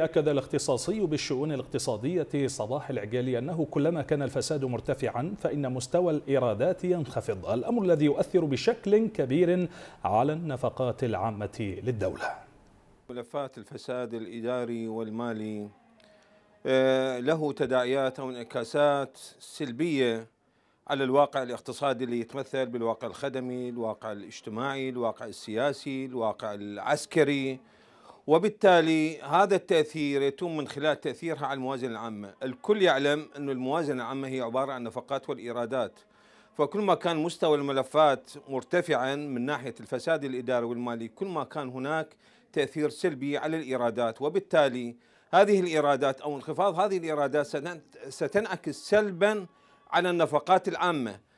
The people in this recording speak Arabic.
أكد الاختصاصي بالشؤون الاقتصادية صباح العقالي أنه كلما كان الفساد مرتفعا فإن مستوى الإيرادات ينخفض الأمر الذي يؤثر بشكل كبير على النفقات العامة للدولة ملفات الفساد الإداري والمالي آه، له تداعيات أو انعكاسات سلبية على الواقع الاقتصادي اللي يتمثل بالواقع الخدمي الواقع الاجتماعي الواقع السياسي الواقع العسكري وبالتالي هذا التأثير يتم من خلال تأثيرها على الموازنة العامة الكل يعلم أن الموازنة العامة هي عبارة عن نفقات والإيرادات فكل ما كان مستوى الملفات مرتفعا من ناحية الفساد الإداري والمالي كل ما كان هناك تأثير سلبي على الإيرادات وبالتالي هذه الإيرادات أو انخفاض هذه الإيرادات ستنعكس سلبا على النفقات العامة